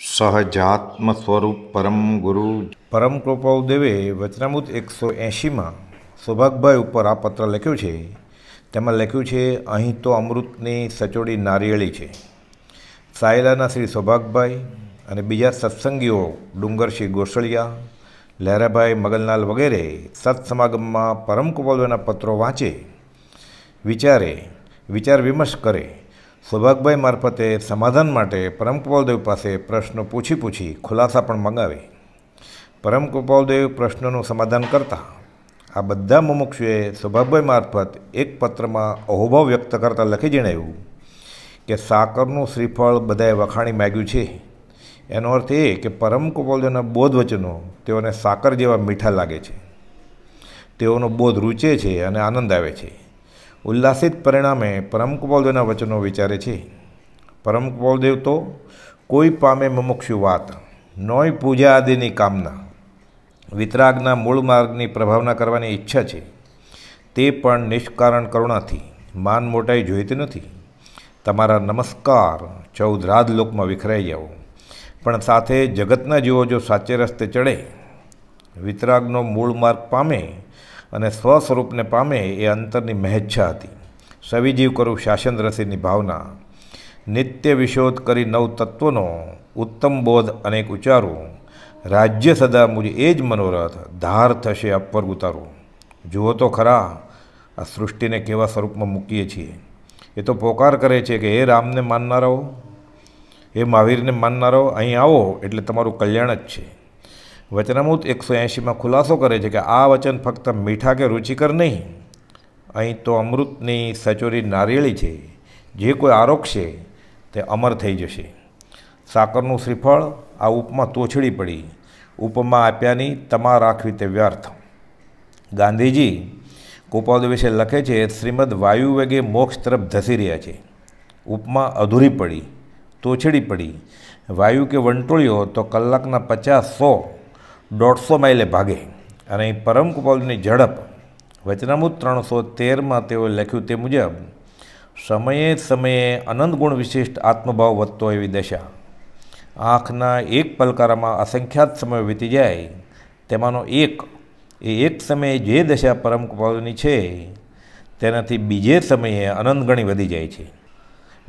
સહજાત્મ સ્વરૂપ પરમ ગુરુ પરમ કૃપાઉ દેવે વચનામૃત એકસો એંશીમાં સૌભાગભાઈ ઉપર આ પત્ર લખ્યો છે તેમાં લખ્યું છે અહીં તો અમૃતની સચોડી નારિયેળી છે સાયલાના શ્રી સૌભાગભાઈ અને બીજા સત્સંગીઓ ડુંગરસિંહ ગોસળિયા લહેરાભાઈ મગનલાલ વગેરે સત્સમાગમમાં પરમ કૃપાલના પત્રો વાંચે વિચારે વિચાર વિમર્શ કરે સૌભાગભાઈ મારફતે સમાધાન માટે પરમકૃપાલદેવ પાસે પ્રશ્નો પૂછી પૂછી ખુલાસા પણ મંગાવી પરમકૃપાલદેવ પ્રશ્નોનું સમાધાન કરતા આ બધા મુમુક્ષુએ સૌભાગભાઈ મારફત એક પત્રમાં અહોભાવ વ્યક્ત કરતાં લખી જણાવ્યું કે સાકરનું શ્રીફળ બધાએ વખાણી માગ્યું છે એનો અર્થ એ કે પરમકૃપાલદેવના બોધ વચનો તેઓને સાકર જેવા મીઠા લાગે છે તેઓનો બોધ રૂચે છે અને આનંદ આવે છે ઉલ્લાસિત પરિણામે પરમ પરમકુપાલદેવના વચનો વિચારે છે પરમ પરમકુપાલદેવ તો કોઈ પામે મુમુક્ષુ વાત નોય પૂજા આદિની કામના વિતરાગના મૂળ માર્ગની પ્રભાવના કરવાની ઈચ્છા છે તે પણ નિષ્કારણ કરુણાથી માન મોટાઈ જોઈતી નથી તમારા નમસ્કાર ચૌદ રાજ લોકમાં વિખરાઈ જાઓ પણ સાથે જગતના જીવો જો સાચે રસ્તે ચડે વિતરાગનો મૂળ માર્ગ પામે અને સ્વસ્વરૂપને પામે એ અંતરની મહેચ્છા હતી સવિજીવ કરું શાસન રસીની ભાવના નિત્ય વિશોધ કરી નવ તત્વનો ઉત્તમ બોધ અનેક ઉચ્ચારું રાજ્ય સદા મુજબ એ જ મનોરથ ધાર થશે અપર ઉતારું જુઓ તો ખરા આ સૃષ્ટિને કેવા સ્વરૂપમાં મૂકીએ છીએ એ તો પોકાર કરે છે કે એ રામને માનનારાઓ એ મહાવીરને માનનારાઓ અહીં આવો એટલે તમારું કલ્યાણ જ છે વચનામૂત એકસો એંશીમાં ખુલાસો કરે છે કે આ વચન ફક્ત મીઠા કે રુચિકર નહીં અહીં તો અમૃતની સચોરી નારિયેળી છે જે કોઈ આરોગશે તે અમર થઈ જશે સાકરનું શ્રીફળ આ ઉપમાં તોછડી પડી ઉપમાં આપ્યાની તમા રાખવી તે વ્યર્થ ગાંધીજી કુપાદ વિશે લખે છે શ્રીમદ વાયુવેગે મોક્ષ તરફ ધસી રહ્યા છે ઉપમા અધૂરી પડી તોછડી પડી વાયુ કે વંટોળ્યો તો કલાકના પચાસ સો દોઢસો માઇલે ભાગે અને અહીં પરમકુપાલની ઝડપ વચનામૃત ત્રણસો તેરમાં તેઓએ લખ્યું તે મુજબ સમયે સમયે અનંત ગુણ વિશિષ્ટ આત્મભાવ વધતો એવી દશા આંખના એક પલકારામાં અસંખ્યાત સમય વીતી જાય તેમાંનો એક એ એક સમયે જે દશા પરમકૃપાની છે તેનાથી બીજે સમયે અનંત ગણી વધી જાય છે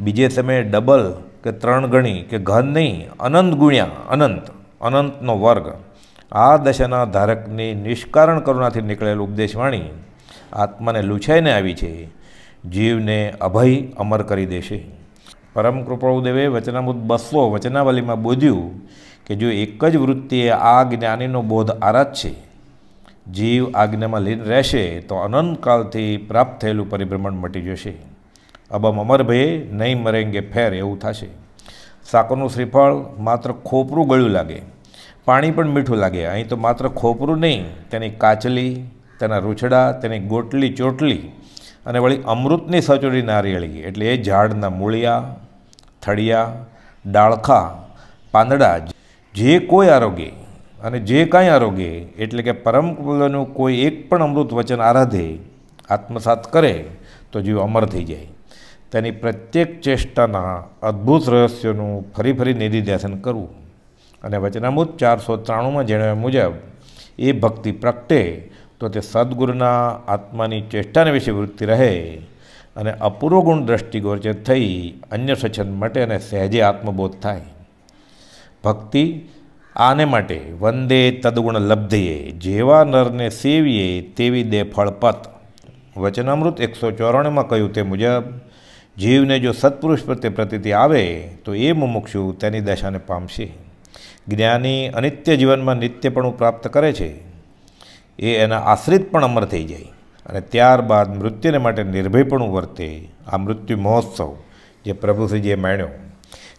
બીજે સમયે ડબલ કે ત્રણ ગણી કે ઘન નહીં અનંત ગુણ્યા અનંત અનંતનો વર્ગ આ દશાના ધારકની નિષ્કારણ કરુણાથી નીકળેલ ઉપદેશવાણી આત્માને લૂછાઈને આવી છે જીવને અભય અમર કરી દેશે પરમ કૃપાળુદેવે વચનામૃત બસો વચનાવલીમાં બોધ્યું કે જો એક જ વૃત્તિએ આ જ્ઞાનીનો બોધ આરાધ છે જીવ આજ્ઞામાં લીન રહેશે તો અનંતકાલથી પ્રાપ્ત થયેલું પરિભ્રમણ મટી જશે અબમ અમરભયે નહીં મરેંગે ફેર એવું થશે સાકોનું શ્રીફળ માત્ર ખોપરું ગળ્યું લાગે પાણી પણ મીઠું લાગે અહીં તો માત્ર ખોપરું નહીં તેની કાચલી તેના રૂછડા તેની ગોટલી ચોટલી અને વળી અમૃતની સચોડી નારિયેળી એટલે એ ઝાડના મૂળિયા થળિયા ડાળખા પાંદડા જે કોઈ આરોગ્ય અને જે કાંઈ આરોગ્ય એટલે કે પરમ કુલનું કોઈ એક પણ અમૃત વચન આરાધે આત્મસાત કરે તો જીવ અમર થઈ જાય તેની પ્રત્યેક ચેષ્ટાના અદ્ભુત રહસ્યોનું ફરી ફરી નિધિધ્યાસન કરવું અને વચનામૃત ચારસો ત્રાણુંમાં જણાવ્યા મુજબ એ ભક્તિ પ્રગટે તો તે સદગુરુના આત્માની ચેષ્ટાને વિશે વૃત્તિ રહે અને અપૂર્વ ગુણ દ્રષ્ટિગોચર થઈ અન્ય સ્વચ્છંદ માટે અને સહેજે આત્મબોધ થાય ભક્તિ આને માટે વંદે તદગુણ લબ્ધિએ જેવા નરને સેવીએ તેવી દે ફળપત વચનામૃત એકસો ચોરાણુંમાં કહ્યું તે મુજબ જીવને જો સત્પુરુષ પ્રત્યે પ્રતિતિ આવે તો એ મુમુક્ષુ તેની દશાને પામશે જ્ઞાની અનિત્ય જીવનમાં નિત્યપણું પ્રાપ્ત કરે છે એ એના આશ્રિત પણ અમર થઈ જાય અને ત્યારબાદ મૃત્યુને માટે નિર્ભયપણું વર્તે આ મૃત્યુ મહોત્સવ જે પ્રભુશ્રીજીએ માણ્યો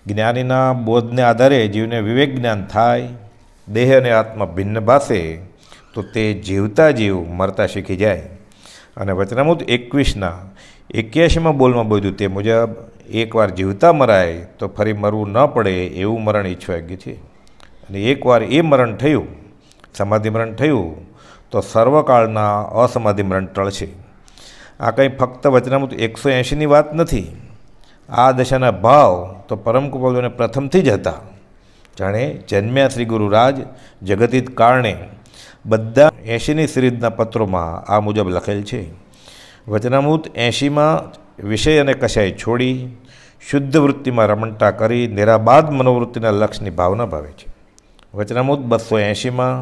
જ્ઞાનીના બોધને આધારે જીવને વિવેક જ્ઞાન થાય દેહ અને આત્મા ભિન્ન ભાષે તો તે જીવતા જીવ મરતા શીખી જાય અને વચનામૃત એકવીસના એક્યાસીમાં બોલમાં બોલ્યું તે મુજબ એકવાર જીવતા મરાય તો ફરી મરવું ન પડે એવું મરણ ઈચ્છવાગ્ય છે અને એકવાર એ મરણ થયું સમાધિ મરણ થયું તો સર્વકાળના અસમાધિ મરણ ટળ છે આ કંઈ ફક્ત વચનામૃત એકસો એંશીની વાત નથી આ દશાના ભાવ તો પરમ કુપાલજીને પ્રથમથી જ હતા જાણે જન્મ્યા શ્રી ગુરુરાજ જગતિત કારણે બધા એંશીની સિરીઝના પત્રોમાં આ મુજબ લખેલ છે વચનામૃત એંશીમાં વિષય અને કશાય છોડી શુદ્ધ વૃત્તિમાં રમણતા કરી નિરાબાદ મનોવૃત્તિના લક્ષ્યની ભાવના ભાવે છે વચનામૂત બસો એંશીમાં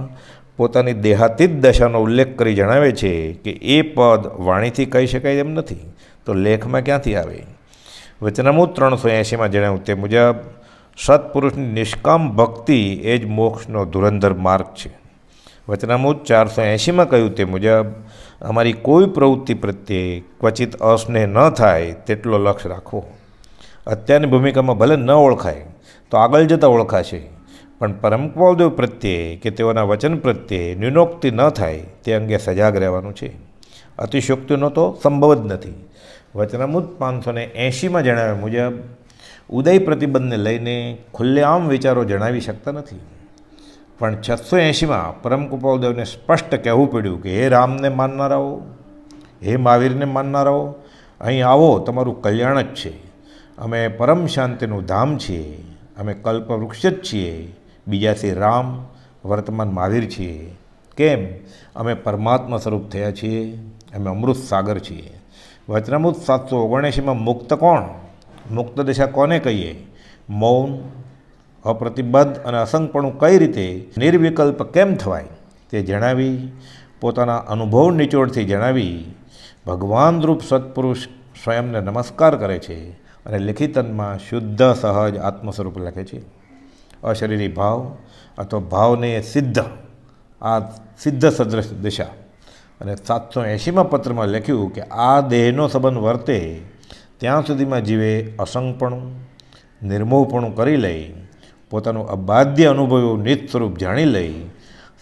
પોતાની દેહાતીત દશાનો ઉલ્લેખ કરી જણાવે છે કે એ પદ વાણીથી કહી શકાય એમ નથી તો લેખમાં ક્યાંથી આવે વચનામૂત ત્રણસો એંશીમાં જણાવ્યું તે મુજબ સત્પુરુષની નિષ્કામ ભક્તિ એ જ મોક્ષનો ધુરંધર માર્ગ છે વચનામૂત ચારસો એંશીમાં કહ્યું તે મુજબ અમારી કોઈ પ્રવૃત્તિ પ્રત્યે ક્વચિત અસ્નેહ ન થાય તેટલો લક્ષ રાખવો અત્યારની ભૂમિકામાં ભલે ન ઓળખાય તો આગળ જતાં ઓળખાશે પણ પરમ પરમકવાલદેવ પ્રત્યે કે તેઓના વચન પ્રત્યે ન્યૂનોક્તિ ન થાય તે અંગે સજાગ રહેવાનું છે અતિશોક્તિનો તો સંભવ જ નથી વચનામૃત પાંચસોને એંશીમાં જણાવ્યા મુજબ ઉદય પ્રતિબંધને લઈને ખુલ્લેઆમ વિચારો જણાવી શકતા નથી પણ છસો એંશીમાં પરમ પરમકૃપાલદેવને સ્પષ્ટ કહેવું પડ્યું કે હે રામને માનનારાઓ હે મહાવીરને માનનારાઓ અહીં આવો તમારું કલ્યાણ જ છે અમે પરમ શાંતિનું ધામ છીએ અમે કલ્પવૃક્ષ જ છીએ બીજા શ્રી રામ વર્તમાન મહાવીર છીએ કેમ અમે પરમાત્મા સ્વરૂપ થયા છીએ અમે અમૃત સાગર છીએ વચનામૃત સાતસો ઓગણએંશીમાં મુક્ત કોણ મુક્ત દિશા કોને કહીએ મૌન અપ્રતિબદ્ધ અને અસંગપણું કઈ રીતે નિર્વિકલ્પ કેમ થવાય તે જણાવી પોતાના અનુભવ નિચોડથી જણાવી ભગવાનરૂપ સત્પુરુષ સ્વયંને નમસ્કાર કરે છે અને લિખિતનમાં શુદ્ધ સહજ આત્મસ્વરૂપ લખે છે અશરીરી ભાવ અથવા ભાવને સિદ્ધ આ સિદ્ધ સદ્રશ દિશા અને સાતસો એંશીમાં પત્રમાં લખ્યું કે આ દેહનો સંબંધ વર્તે ત્યાં સુધીમાં જીવે અસંગપણું નિર્મોહપણું કરી લઈ પોતાનું અબાધ્ય અનુભવ્યું નિત સ્વરૂપ જાણી લઈ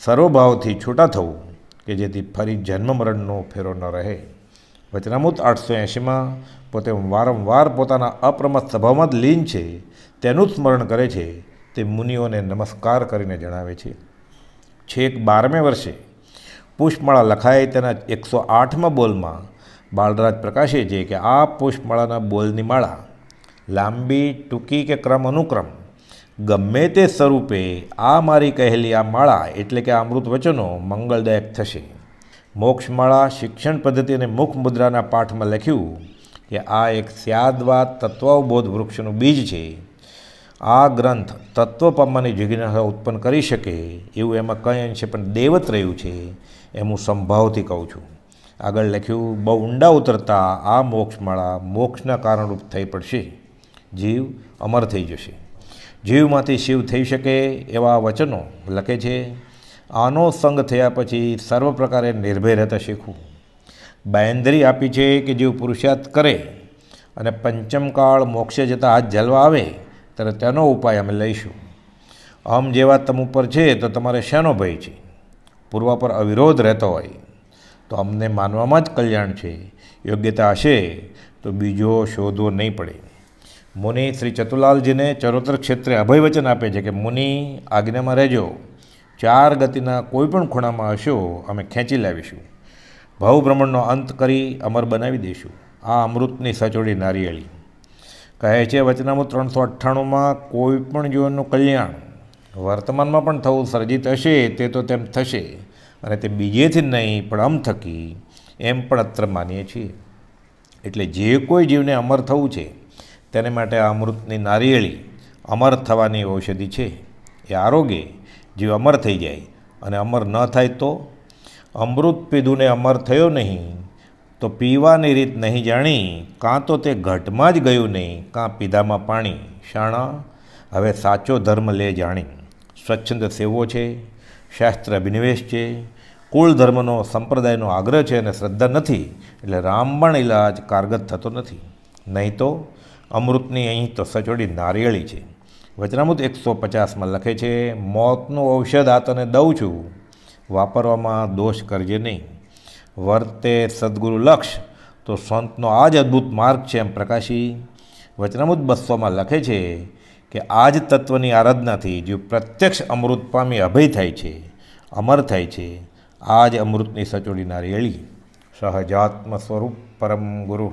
સર્વભાવથી છૂટા થવું કે જેથી ફરી જન્મ મરણનો ફેરો ન રહે વચનામૃત આઠસો એંશીમાં પોતે વારંવાર પોતાના અપ્રમત સ્વભાવમાં જ લીન છે તેનું સ્મરણ કરે છે તે મુનિઓને નમસ્કાર કરીને જણાવે છે છેક બારમે વર્ષે પુષ્પમાળા લખાય તેના એકસો આઠમા બોલમાં બાળરાજ પ્રકાશે છે કે આ પુષ્પમાળાના બોલની માળા લાંબી ટૂંકી કે ક્રમ અનુક્રમ ગમે તે સ્વરૂપે આ મારી કહેલી આ માળા એટલે કે અમૃત વચનો મંગળદાયક થશે મોક્ષમાળા શિક્ષણ પદ્ધતિ અને મુખ મુદ્રાના પાઠમાં લખ્યું કે આ એક સ્યાદવાદ તત્વબોધ વૃક્ષનું બીજ છે આ ગ્રંથ પામવાની જિજ્ઞાસા ઉત્પન્ન કરી શકે એવું એમાં કંઈ અંશે પણ દેવત રહ્યું છે એમ હું સંભાવથી કહું છું આગળ લખ્યું બહુ ઊંડા ઉતરતા આ મોક્ષમાળા મોક્ષના કારણરૂપ થઈ પડશે જીવ અમર થઈ જશે જીવમાંથી શિવ થઈ શકે એવા વચનો લખે છે આનો સંગ થયા પછી સર્વ પ્રકારે નિર્ભય રહેતા શીખવું બાયંદરી આપી છે કે જીવ પુરુષાર્થ કરે અને પંચમકાળ મોક્ષે જતાં હાથ જલવા આવે ત્યારે તેનો ઉપાય અમે લઈશું અહમ જેવા તમ ઉપર છે તો તમારે શેનો ભય છે પૂર્વ પર અવિરોધ રહેતો હોય તો અમને માનવામાં જ કલ્યાણ છે યોગ્યતા હશે તો બીજો શોધવો નહીં પડે મુનિ શ્રી ચતુલાલજીને ચરોતર ક્ષેત્રે અભયવચન આપે છે કે મુનિ આજ્ઞામાં રહેજો ચાર ગતિના કોઈપણ ખૂણામાં હશો અમે ખેંચી લાવીશું ભવભ્રમણનો અંત કરી અમર બનાવી દઈશું આ અમૃતની સચોડી નારિયેળી કહે છે વચનામું ત્રણસો અઠ્ઠાણુંમાં કોઈ પણ જીવનનું કલ્યાણ વર્તમાનમાં પણ થવું સર્જિત હશે તે તો તેમ થશે અને તે બીજેથી નહીં પણ આમ થકી એમ પણ અત્ર માનીએ છીએ એટલે જે કોઈ જીવને અમર થવું છે તેને માટે આ અમૃતની નારિયેળી અમર થવાની ઔષધિ છે એ આરોગ્ય જીવ અમર થઈ જાય અને અમર ન થાય તો અમૃત પીધુંને અમર થયો નહીં તો પીવાની રીત નહીં જાણી કાં તો તે ઘટમાં જ ગયું નહીં કાં પીધામાં પાણી શાણા હવે સાચો ધર્મ લે જાણી સ્વચ્છંદ સેવો છે શાસ્ત્ર અભિનિવેશ છે કુળ ધર્મનો સંપ્રદાયનો આગ્રહ છે અને શ્રદ્ધા નથી એટલે રામબાણ ઇલાજ કારગત થતો નથી નહીં તો અમૃતની અહીં તો સચોડી નારિયેળી છે વચનામૃત એકસો પચાસમાં લખે છે મોતનું ઔષધ આ તને દઉં છું વાપરવામાં દોષ કરજે નહીં વર્તે સદગુરુ લક્ષ તો સંતનો આ જ અદ્ભુત માર્ગ છે એમ પ્રકાશી વચનામૃત બસોમાં લખે છે કે આ જ તત્વની આરાધનાથી જે પ્રત્યક્ષ અમૃત પામી અભય થાય છે અમર થાય છે આ જ અમૃતની સચોડીના રેળી સહજાત્મ સ્વરૂપ પરમ ગુરુ